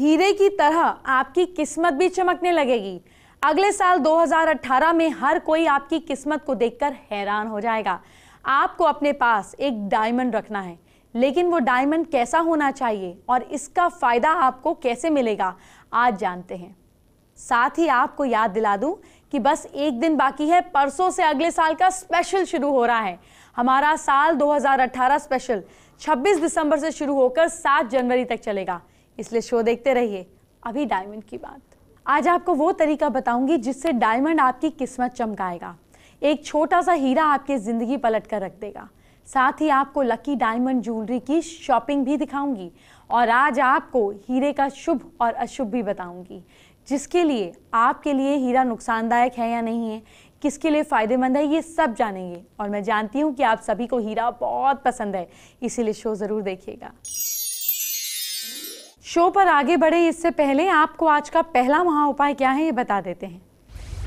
हीरे की तरह आपकी किस्मत भी चमकने लगेगी अगले साल 2018 में हर कोई आपकी किस्मत को देखकर हैरान हो जाएगा आपको अपने पास एक डायमंड रखना है लेकिन वो डायमंड कैसा होना चाहिए और इसका फ़ायदा आपको कैसे मिलेगा आज जानते हैं साथ ही आपको याद दिला दूं कि बस एक दिन बाकी है परसों से अगले साल का स्पेशल शुरू हो रहा है हमारा साल 2018 स्पेशल 26 दिसंबर से शुरू होकर 7 जनवरी तक चलेगा इसलिए शो देखते रहिए अभी डायमंड की बात आज आपको वो तरीका बताऊंगी जिससे डायमंड आपकी किस्मत चमकाएगा एक छोटा सा हीरा आपकी ज़िंदगी पलट कर रख देगा साथ ही आपको लकी डायमंड ज्वेलरी की शॉपिंग भी दिखाऊंगी और आज आपको हीरे का शुभ और अशुभ भी बताऊंगी जिसके लिए आपके लिए हीरा नुकसानदायक है या नहीं है किसके लिए फ़ायदेमंद है ये सब जानेंगे और मैं जानती हूँ कि आप सभी को हीरा बहुत पसंद है इसीलिए शो ज़रूर देखिएगा शो पर आगे बढ़े इससे पहले आपको आज का पहला महा उपाय क्या है ये बता देते हैं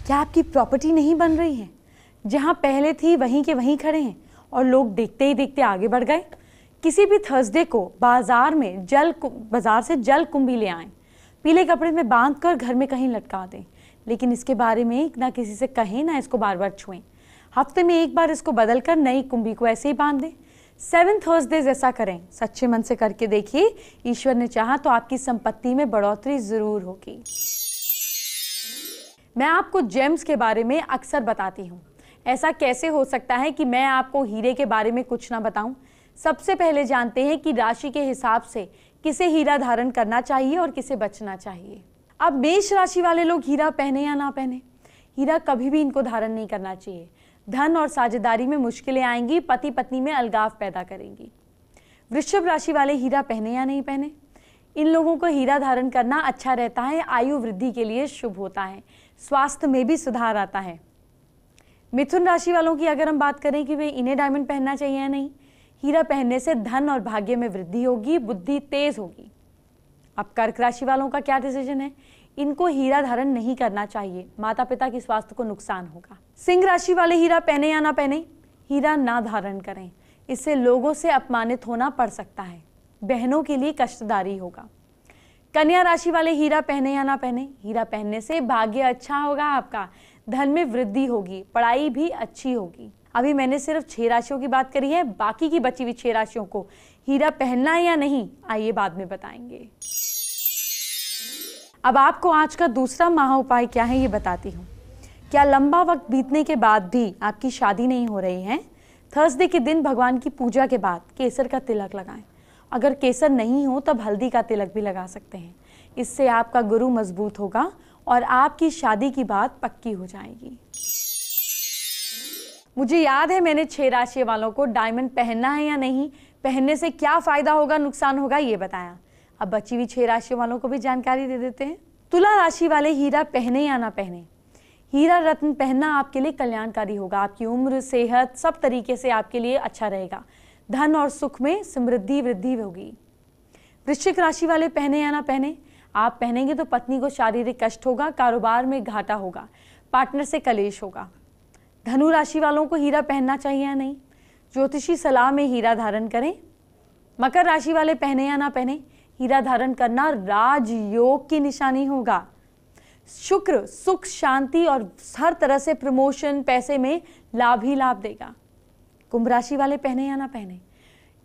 क्या आपकी प्रॉपर्टी नहीं बन रही है जहाँ पहले थी वहीं के वहीं खड़े हैं और लोग देखते ही देखते आगे बढ़ गए किसी भी थर्सडे को बाजार में जल बाजार से जल कुंभी ले आए पीले कपड़े में बांध कर घर में कहीं लटका दें लेकिन इसके बारे में ना किसी से कहें ना इसको बार बार छुएं हफ्ते में एक बार इसको बदल कर नई कुंभी को ऐसे ही बांध दें सेवन थर्सडेज ऐसा करें सच्चे मन से करके देखिए ईश्वर ने चाहा तो आपकी संपत्ति में बढ़ोतरी ज़रूर होगी मैं आपको जेम्स के बारे में अक्सर बताती हूँ ऐसा कैसे हो सकता है कि मैं आपको हीरे के बारे में कुछ ना बताऊं? सबसे पहले जानते हैं कि राशि के हिसाब से किसे हीरा धारण करना चाहिए और किसे बचना चाहिए अब मेष राशि वाले लोग हीरा पहने या ना पहने हीरा कभी भी इनको धारण नहीं करना चाहिए धन और साझेदारी में मुश्किलें आएंगी पति पत्नी में अलगाव पैदा करेंगी वृषभ राशि वाले हीरा पहने या नहीं पहने इन लोगों को हीरा धारण करना अच्छा रहता है आयु वृद्धि के लिए शुभ होता है स्वास्थ्य में भी सुधार आता है मिथुन राशि वालों की अगर हम बात करें कि वे इन्हें डायमंड पहनना चाहिए या नहीं हीरा पहनने से धन और भाग्य में वृद्धि होगी बुद्धि तेज होगी अब कर्क राशि वालों का क्या डिसीजन है इनको हीरा धारण नहीं करना चाहिए माता पिता के स्वास्थ्य को नुकसान होगा सिंह राशि वाले हीरा पहने या ना पहने हीरा ना धारण करें इससे लोगों से अपमानित होना पड़ सकता है बहनों के लिए कष्टदारी होगा कन्या राशि वाले हीरा पहने या ना पहने हीरा पहनने से भाग्य अच्छा होगा आपका धन में वृद्धि होगी पढ़ाई भी अच्छी होगी अभी मैंने सिर्फ छह राशियों की बात करी है बाकी की बची हुई छह राशियों को हीरा पहनना है या नहीं आइए बाद में बताएंगे अब आपको आज का दूसरा महा उपाय क्या है ये बताती हूँ क्या लंबा वक्त बीतने के बाद भी आपकी शादी नहीं हो रही है थर्सडे के दिन भगवान की पूजा के बाद केसर का तिलक लगाएं अगर केसर नहीं हो तब हल्दी का तिलक भी लगा सकते हैं इससे आपका गुरु मजबूत होगा और आपकी शादी की बात पक्की हो जाएगी मुझे याद है मैंने छह राशि वालों को डायमंड पहनना है या नहीं पहनने से क्या फ़ायदा होगा नुकसान होगा ये बताया अब बची हुई छह राशि वालों को भी जानकारी दे देते हैं तुला राशि वाले हीरा पहने या ना पहने हीरा रत्न पहनना आपके लिए कल्याणकारी होगा आपकी उम्र सेहत सब तरीके से आपके लिए अच्छा रहेगा धन और सुख में समृद्धि वृद्धि होगी वृश्चिक राशि वाले पहने या ना पहने आप पहनेंगे तो पत्नी को शारीरिक कष्ट होगा कारोबार में घाटा होगा पार्टनर से कलेश होगा धनु राशि वालों को हीरा पहनना चाहिए या नहीं ज्योतिषी सलाह में हीरा धारण करें मकर राशि वाले पहने या ना पहने हीरा धारण करना राजयोग की निशानी होगा शुक्र सुख शांति और हर तरह से प्रमोशन पैसे में लाभ ही लाभ देगा कुंभ राशि वाले पहने या ना पहने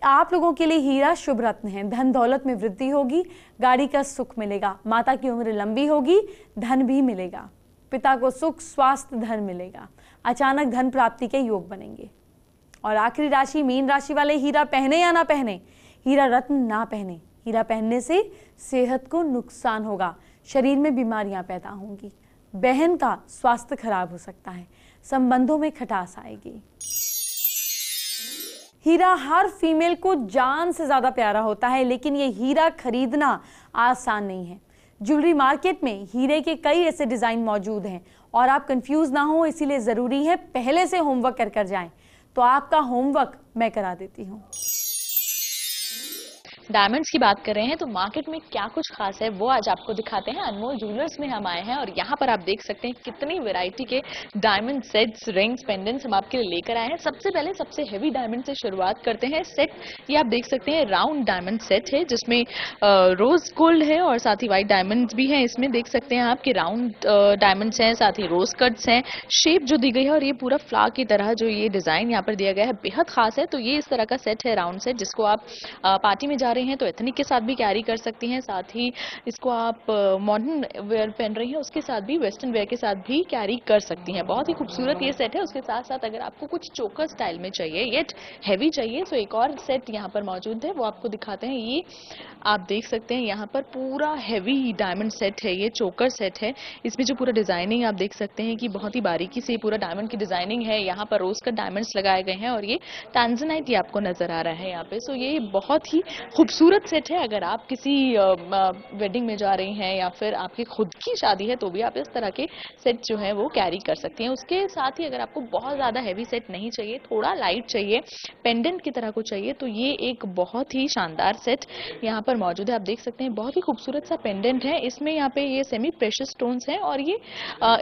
आप लोगों के लिए हीरा शुभ रत्न है धन दौलत में वृद्धि होगी गाड़ी का सुख मिलेगा माता की उम्र लंबी होगी धन भी मिलेगा पिता को सुख स्वास्थ्य धन मिलेगा अचानक धन प्राप्ति के योग बनेंगे और आखिरी राशि मीन राशि वाले हीरा पहने या ना पहने हीरा रत्न ना पहने हीरा पहनने से सेहत को नुकसान होगा शरीर में बीमारियां पैदा होंगी बहन का स्वास्थ्य खराब हो सकता है संबंधों में खटास आएगी हीरा हर फीमेल को जान से ज़्यादा प्यारा होता है लेकिन ये हीरा खरीदना आसान नहीं है ज्वेलरी मार्केट में हीरे के कई ऐसे डिज़ाइन मौजूद हैं और आप कंफ्यूज ना हो इसीलिए ज़रूरी है पहले से होमवर्क कर कर जाएं तो आपका होमवर्क मैं करा देती हूँ डायमंड्स की बात कर रहे हैं तो मार्केट में क्या कुछ खास है वो आज आपको दिखाते हैं अनमोल ज्वेलर्स में हम आए हैं और यहाँ पर आप देख सकते हैं कितनी वेरायटी के डायमंड सेट्स रिंग्स पेंडेंट्स हम आपके लिए लेकर आए हैं सबसे पहले सबसे हेवी डायमंड से शुरुआत करते हैं सेट ये आप देख सकते हैं राउंड डायमंड सेट है जिसमें रोज गोल्ड है और साथ ही व्हाइट डायमंड भी है इसमें देख सकते हैं आपके राउंड डायमंड्स हैं साथ ही रोज कट्स हैं शेप जो दी गई है और ये पूरा फ्लाक की तरह जो ये डिजाइन यहाँ पर दिया गया है बेहद खास है तो ये इस तरह का सेट है राउंड सेट जिसको आप पार्टी में जा रहे रहे हैं तो एथनिक के साथ भी कैरी कर सकती हैं साथ ही इसको आप मॉडर्न वेयर पहन रही हैं उसके साथ भी वेस्टर्न वेयर के साथ भी कैरी कर सकती हैं बहुत ही खूबसूरत ये सेट है उसके साथ साथ अगर आपको कुछ चोकर स्टाइल में चाहिए येट हैवी चाहिए तो एक और सेट यहाँ पर मौजूद है वो आपको दिखाते हैं ये आप देख सकते हैं यहाँ पर पूरा हैवी डायमंड सेट है ये चोकर सेट है इसमें जो पूरा डिजाइनिंग आप देख सकते हैं कि बहुत ही बारीकी से पूरा डायमंड की डिजाइनिंग है यहाँ पर रोज का डायमंड्स लगाए गए हैं और ये टांजनाइट ये आपको नजर आ रहा है यहाँ पे सो ये बहुत ही खूब खूबसूरत सेट है अगर आप किसी वेडिंग में जा रहे हैं या फिर आपकी खुद की शादी है तो भी आप इस तरह के सेट जो है वो कैरी कर सकती हैं उसके साथ ही अगर आपको बहुत ज़्यादा हैवी सेट नहीं चाहिए थोड़ा लाइट चाहिए पेंडेंट की तरह को चाहिए तो ये एक बहुत ही शानदार सेट यहाँ पर मौजूद है आप देख सकते हैं बहुत ही खूबसूरत सा पेंडेंट है इसमें यहाँ पे ये सेमी प्रेशर स्टोन्स हैं और ये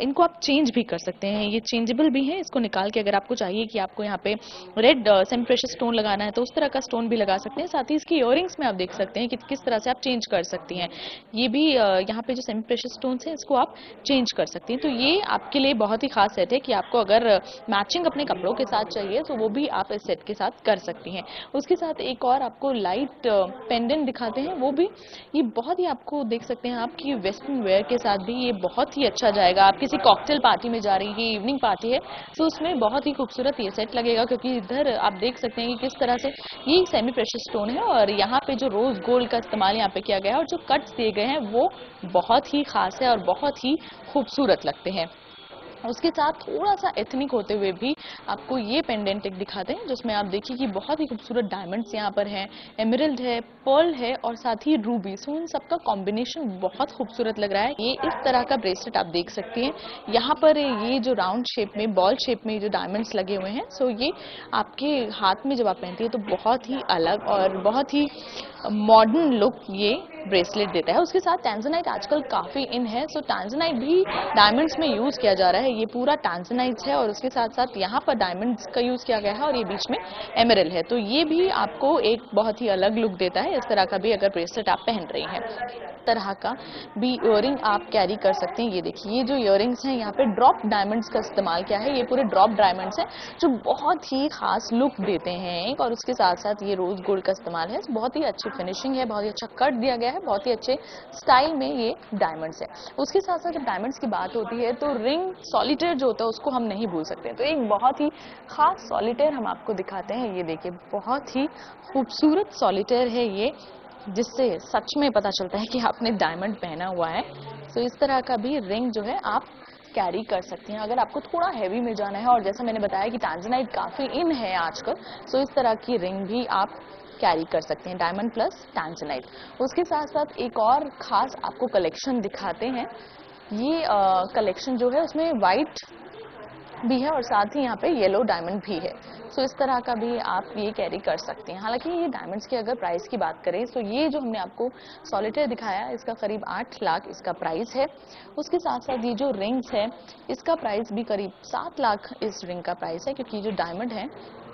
इनको आप चेंज भी कर सकते हैं ये चेंजेबल भी हैं इसको निकाल के अगर आपको चाहिए कि आपको यहाँ पे रेड सेमी प्रेशर स्टोन लगाना है तो उस तरह का स्टोन भी लगा सकते हैं साथ ही इसकी इयरिंग्स में आप देख सकते हैं कि किस तरह से आप चेंज कर सकती हैं ये भी यहाँ पे जो सेमी प्रेशर स्टोन्स हैं इसको आप चेंज कर सकती हैं तो ये आपके लिए बहुत ही खास सेट है कि आपको अगर मैचिंग अपने कपड़ों के साथ चाहिए तो वो भी आप इस सेट के साथ कर सकती हैं उसके साथ एक और आपको लाइट पेंडेंट दिखाते हैं वो भी ये बहुत ही आपको देख सकते हैं आपकी वेस्टर्न वेयर के साथ भी ये बहुत ही अच्छा जाएगा आप किसी कॉकटेल पार्टी में जा रही है इवनिंग पार्टी है तो उसमें बहुत ही खूबसूरत ये सेट लगेगा क्योंकि इधर आप देख सकते हैं कि किस तरह से ये सेमी प्रेशर स्टोन है और यहाँ पे जो रोज गोल्ड का इस्तेमाल यहाँ पे किया गया है और जो कट्स दिए गए हैं वो बहुत ही खास है और बहुत ही खूबसूरत लगते हैं उसके साथ थोड़ा सा एथनिक होते हुए भी आपको ये पेंडेंट एक दिखाते हैं जिसमें आप देखिए कि बहुत ही खूबसूरत डायमंड्स यहाँ पर हैं एमरल्ड है पर्ल है और साथ ही रूबी सो इन सबका कॉम्बिनेशन बहुत खूबसूरत लग रहा है ये इस तरह का ब्रेसलेट आप देख सकती हैं यहाँ पर ये जो राउंड शेप में बॉल शेप में जो डायमंड्स लगे हुए हैं सो ये आपके हाथ में जब आप पहनती है तो बहुत ही अलग और बहुत ही मॉडर्न लुक ये ब्रेसलेट देता है उसके साथ टैंजनाइट आजकल काफ़ी इन है सो टैंजनाइट भी डायमंड्स में यूज़ किया जा रहा है ये पूरा टैंजनाइट है और उसके साथ साथ यहाँ पर डायमंड्स का यूज़ किया गया है और ये बीच में एमरल है तो ये भी आपको एक बहुत ही अलग लुक देता है इस तरह का भी अगर ब्रेसलेट आप पहन रही हैं तरह का भी इयर आप कैरी कर सकते हैं ये देखिए ये जो ईयरिंग्स हैं यहाँ पे ड्रॉप डायमंड्स का इस्तेमाल किया है ये पूरे ड्रॉप डायमंड्स हैं जो बहुत ही खास लुक देते हैं एक और उसके साथ साथ ये रोज़ गोल्ड का इस्तेमाल है बहुत ही अच्छी फिनिशिंग है बहुत ही अच्छा कट दिया गया है बहुत ही अच्छे स्टाइल में ये डायमंड्स है उसके साथ साथ जब डायमंड्स की बात होती है तो रिंग सॉलिटेयर जो होता है उसको हम नहीं भूल सकते तो एक बहुत ही खास सॉलिटेयर हम आपको दिखाते हैं ये देखिए बहुत ही खूबसूरत सॉलिटेयर है ये जिससे सच में पता चलता है कि आपने डायमंड पहना हुआ है सो इस तरह का भी रिंग जो है आप कैरी कर सकती हैं अगर आपको थोड़ा हैवी में जाना है और जैसा मैंने बताया कि टैंजनाइट काफ़ी इन है आजकल सो इस तरह की रिंग भी आप कैरी कर सकते हैं डायमंड प्लस टैंजनाइट उसके साथ साथ एक और ख़ास आपको कलेक्शन दिखाते हैं ये कलेक्शन जो है उसमें वाइट भी है और साथ ही यहाँ पे येलो डायमंड भी है सो इस तरह का भी आप ये कैरी कर सकते हैं हालांकि ये डायमंड्स की अगर प्राइस की बात करें तो ये जो हमने आपको सॉलिटर दिखाया इसका करीब आठ लाख इसका प्राइस है उसके साथ साथ ये जो रिंग्स है इसका प्राइस भी करीब सात लाख इस रिंग का प्राइस है क्योंकि जो डायमंड है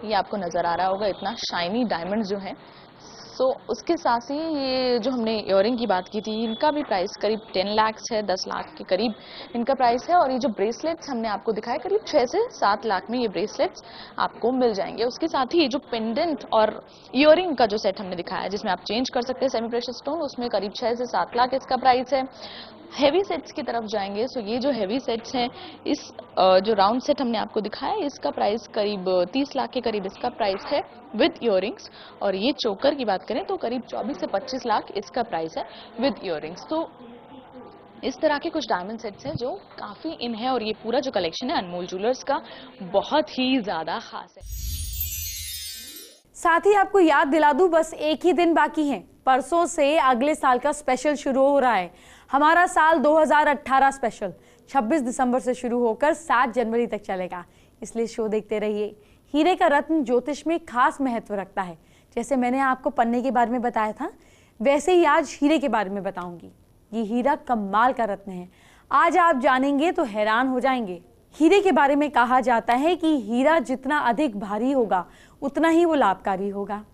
ये आपको नज़र आ रहा होगा इतना शाइनी डायमंड जो है सो so, उसके साथ ही ये जो हमने इयरिंग की बात की थी इनका भी प्राइस करीब टेन लाख है दस लाख के करीब इनका प्राइस है और ये जो ब्रेसलेट्स हमने आपको दिखाया करीब छः से सात लाख में ये ब्रेसलेट्स आपको मिल जाएंगे उसके साथ ही ये जो पेंडेंट और ईयरिंग का जो सेट हमने दिखाया जिसमें आप चेंज कर सकते हैं सेमी प्रेशर स्टोन उसमें करीब छः से सात लाख इसका प्राइस है हैवी सेट्स की तरफ जाएंगे सो ये जो हैवी सेट्स हैं इस जो राउंड सेट हमने आपको दिखाया है इसका प्राइस करीब 30 लाख के करीब इसका प्राइस है विद इयर और ये चोकर की बात करें तो करीब 24 से 25 लाख इसका प्राइस है विद इयर तो इस तरह के कुछ डायमंड सेट्स हैं जो काफ़ी इन है और ये पूरा जो कलेक्शन है अनमोल ज्वेलर्स का बहुत ही ज़्यादा खास है साथ ही आपको याद दिला दूं बस एक ही दिन बाकी है परसों से अगले साल का स्पेशल शुरू हो रहा है हमारा साल 2018 स्पेशल 26 दिसंबर से शुरू होकर 7 जनवरी तक चलेगा इसलिए शो देखते रहिए हीरे का रत्न ज्योतिष में खास महत्व रखता है जैसे मैंने आपको पन्ने के बारे में बताया था वैसे ही आज हीरे के बारे में बताऊंगी ये हीरा कमाल का रत्न है आज आप जानेंगे तो हैरान हो जाएंगे हीरे के बारे में कहा जाता है कि हीरा जितना अधिक भारी होगा उतना ही वो लाभकारी होगा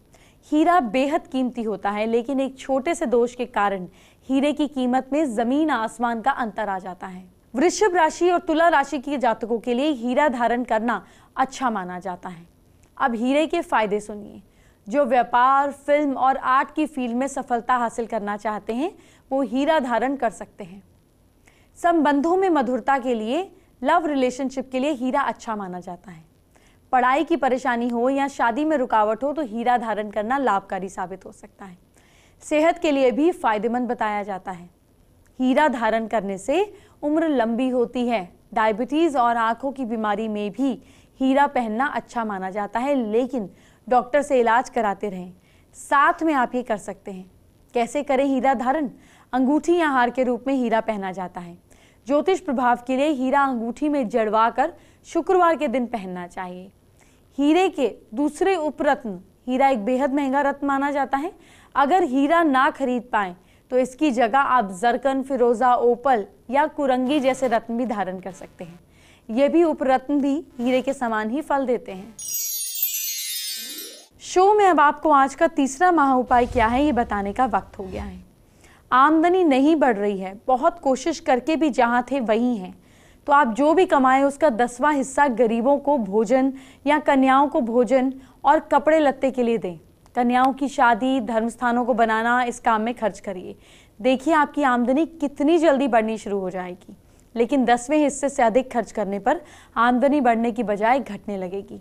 हीरा बेहद कीमती होता है लेकिन एक छोटे से दोष के कारण हीरे की कीमत में जमीन आसमान का अंतर आ जाता है वृषभ राशि और तुला राशि के जातकों के लिए हीरा धारण करना अच्छा माना जाता है अब हीरे के फायदे सुनिए जो व्यापार फिल्म और आर्ट की फील्ड में सफलता हासिल करना चाहते हैं वो हीरा धारण कर सकते हैं संबंधों में मधुरता के लिए लव रिलेशनशिप के लिए हीरा अच्छा माना जाता है पढ़ाई की परेशानी हो या शादी में रुकावट हो तो हीरा धारण करना लाभकारी साबित हो सकता है सेहत के लिए भी फायदेमंद बताया जाता है हीरा धारण करने से उम्र लंबी होती है डायबिटीज़ और आंखों की बीमारी में भी हीरा पहनना अच्छा माना जाता है लेकिन डॉक्टर से इलाज कराते रहें साथ में आप ये कर सकते हैं कैसे करें हीरा धारण अंगूठी या हार के रूप में हीरा पहना जाता है ज्योतिष प्रभाव के लिए हीरा अंगूठी में जड़वा कर शुक्रवार के दिन पहनना चाहिए हीरे के दूसरे उपरत्न हीरा एक बेहद महंगा रत्न माना जाता है अगर हीरा ना खरीद पाए तो इसकी जगह आप जरकन फिरोज़ा ओपल या कुरंगी जैसे रत्न भी धारण कर सकते हैं ये भी उपरत्न भी हीरे के समान ही फल देते हैं शो में अब आपको आज का तीसरा महा उपाय क्या है ये बताने का वक्त हो गया है आमदनी नहीं बढ़ रही है बहुत कोशिश करके भी जहाँ थे वहीं हैं तो आप जो भी कमाएं उसका दसवां हिस्सा गरीबों को भोजन या कन्याओं को भोजन और कपड़े लत्ते के लिए दें कन्याओं की शादी धर्म स्थानों को बनाना इस काम में खर्च करिए देखिए आपकी आमदनी कितनी जल्दी बढ़नी शुरू हो जाएगी लेकिन दसवें हिस्से से अधिक खर्च करने पर आमदनी बढ़ने की बजाय घटने लगेगी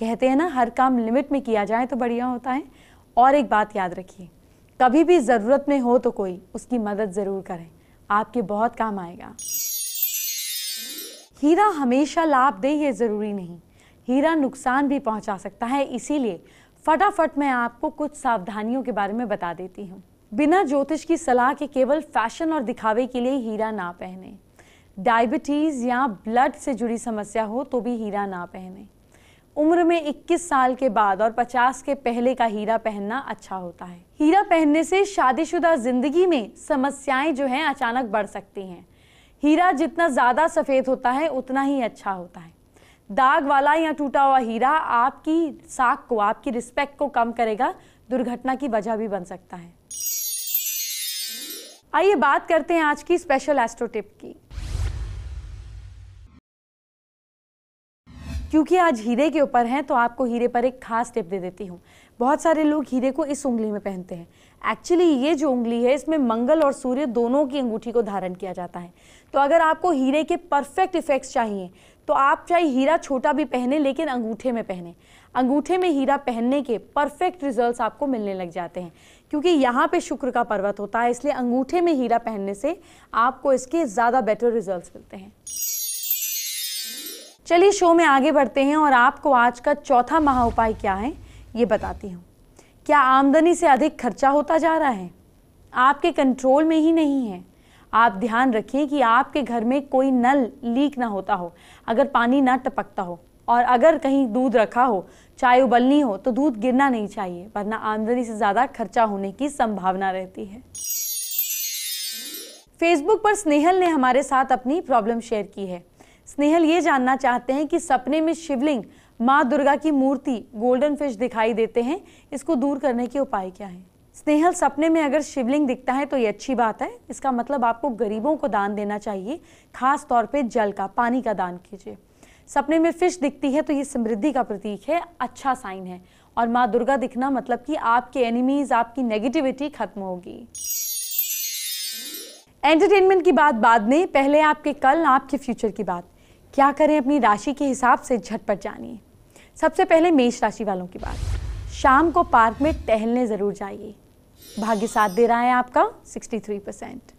कहते हैं ना हर काम लिमिट में किया जाए तो बढ़िया होता है और एक बात याद रखिए कभी भी ज़रूरत में हो तो कोई उसकी मदद ज़रूर करें आपके बहुत काम आएगा हीरा हमेशा लाभ दे ये ज़रूरी नहीं हीरा नुकसान भी पहुंचा सकता है इसीलिए फटाफट मैं आपको कुछ सावधानियों के बारे में बता देती हूँ बिना ज्योतिष की सलाह के केवल फैशन और दिखावे के लिए हीरा ना पहने डायबिटीज़ या ब्लड से जुड़ी समस्या हो तो भी हीरा ना पहने उम्र में 21 साल के बाद और 50 के पहले का हीरा पहनना अच्छा होता है हीरा पहनने से शादीशुदा ज़िंदगी में समस्याएं जो हैं अचानक बढ़ सकती हैं हीरा जितना ज़्यादा सफ़ेद होता है उतना ही अच्छा होता है दाग वाला या टूटा हुआ हीरा आपकी साख को आपकी रिस्पेक्ट को कम करेगा दुर्घटना की वजह भी बन सकता है आइए बात करते हैं आज की स्पेशल एस्ट्रो टिप की क्योंकि आज हीरे के ऊपर हैं तो आपको हीरे पर एक खास टिप दे देती हूँ बहुत सारे लोग हीरे को इस उंगली में पहनते हैं एक्चुअली ये जो उंगली है इसमें मंगल और सूर्य दोनों की अंगूठी को धारण किया जाता है तो अगर आपको हीरे के परफेक्ट इफेक्ट्स चाहिए तो आप चाहे हीरा छोटा भी पहने लेकिन अंगूठे में पहने अंगूठे में हीरा पहनने के परफेक्ट रिजल्ट्स आपको मिलने लग जाते हैं क्योंकि यहाँ पे शुक्र का पर्वत होता है इसलिए अंगूठे में हीरा पहनने से आपको इसके ज़्यादा बेटर रिजल्ट मिलते हैं चलिए शो में आगे बढ़ते हैं और आपको आज का चौथा महा उपाय क्या है ये बताती हूँ क्या आमदनी से अधिक खर्चा होता जा रहा है आपके कंट्रोल में ही नहीं है आप ध्यान रखिए कि आपके घर में कोई नल लीक ना होता हो अगर पानी ना टपकता हो और अगर कहीं दूध रखा हो चाय उबलनी हो तो दूध गिरना नहीं चाहिए वरना आमदनी से ज़्यादा खर्चा होने की संभावना रहती है फेसबुक पर स्नेहल ने हमारे साथ अपनी प्रॉब्लम शेयर की है स्नेहल ये जानना चाहते हैं कि सपने में शिवलिंग माँ दुर्गा की मूर्ति गोल्डन फिश दिखाई देते हैं इसको दूर करने के उपाय क्या हैं स्नेहल सपने में अगर शिवलिंग दिखता है तो ये अच्छी बात है इसका मतलब आपको गरीबों को दान देना चाहिए खास तौर पे जल का पानी का दान कीजिए सपने में फिश दिखती है तो ये समृद्धि का प्रतीक है अच्छा साइन है और माँ दुर्गा दिखना मतलब कि आपके एनिमीज आपकी नेगेटिविटी खत्म होगी एंटरटेनमेंट की बात बाद में पहले आपके कल आपके फ्यूचर की बात क्या करें अपनी राशि के हिसाब से झटपट जानिए सबसे पहले मेष राशि वालों की बात शाम को पार्क में टहलने ज़रूर जाइए भाग्य साथ दे रहा है आपका 63 परसेंट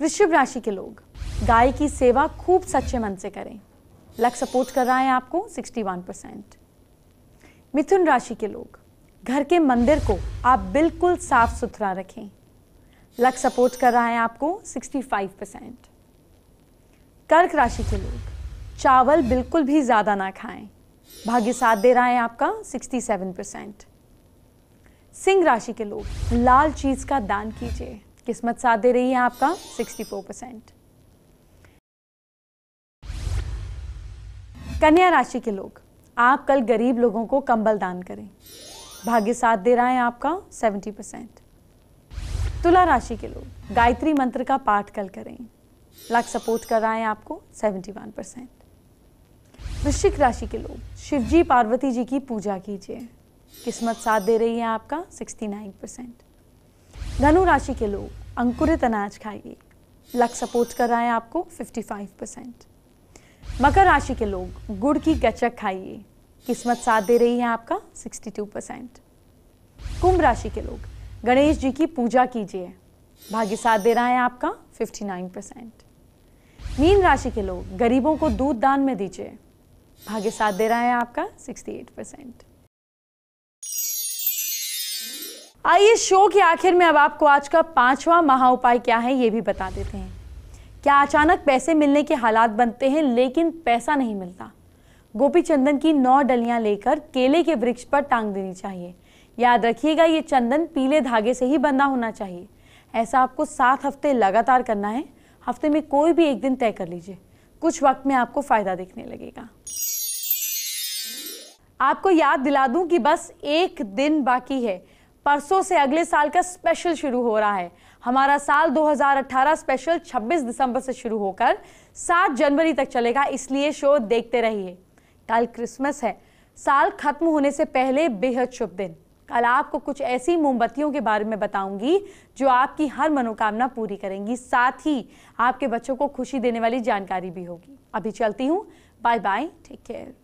वृषभ राशि के लोग गाय की सेवा खूब सच्चे मन से करें लक सपोर्ट कर रहा है आपको 61 परसेंट मिथुन राशि के लोग घर के मंदिर को आप बिल्कुल साफ सुथरा रखें लक सपोर्ट कर रहा है आपको 65 परसेंट कर्क राशि के लोग चावल बिल्कुल भी ज़्यादा ना खाएं भाग्य साथ दे रहा है आपका 67 परसेंट सिंह राशि के लोग लाल चीज का दान कीजिए किस्मत साथ दे रही है आपका 64 परसेंट कन्या राशि के लोग आप कल गरीब लोगों को कंबल दान करें भाग्य साथ दे रहा है आपका 70 परसेंट तुला राशि के लोग गायत्री मंत्र का पाठ कल करें लक सपोर्ट कर रहा है आपको 71 परसेंट वृश्चिक राशि के लोग शिवजी पार्वती जी की पूजा कीजिए किस्मत साथ दे रही है आपका 69 परसेंट धनु राशि के लोग अंकुरित अनाज खाइए लक सपोर्ट कर रहा है आपको 55 परसेंट मकर राशि के लोग गुड़ की गचक खाइए किस्मत साथ दे रही है आपका 62 परसेंट कुंभ राशि के लोग गणेश जी की पूजा कीजिए भाग्य साथ दे रहा है आपका 59 परसेंट मीन राशि के लोग गरीबों को दूध दान में दीजिए भाग्य साथ दे रहा है आपका 68 परसेंट आइए शो के आखिर में अब आपको आज का पांचवा महा उपाय क्या है ये भी बता देते हैं क्या अचानक पैसे मिलने के हालात बनते हैं लेकिन पैसा नहीं मिलता गोपी चंदन की नौ डलियां लेकर केले के वृक्ष पर टांग देनी चाहिए याद रखिएगा ये चंदन पीले धागे से ही बंधा होना चाहिए ऐसा आपको सात हफ्ते लगातार करना है हफ्ते में कोई भी एक दिन तय कर लीजिए कुछ वक्त में आपको फ़ायदा दिखने लगेगा आपको याद दिला दूं कि बस एक दिन बाकी है परसों से अगले साल का स्पेशल शुरू हो रहा है हमारा साल 2018 स्पेशल 26 दिसंबर से शुरू होकर 7 जनवरी तक चलेगा इसलिए शो देखते रहिए कल क्रिसमस है साल खत्म होने से पहले बेहद शुभ दिन कल आपको कुछ ऐसी मोमबत्तियों के बारे में बताऊंगी जो आपकी हर मनोकामना पूरी करेंगी साथ ही आपके बच्चों को खुशी देने वाली जानकारी भी होगी अभी चलती हूँ बाय बाय टेक केयर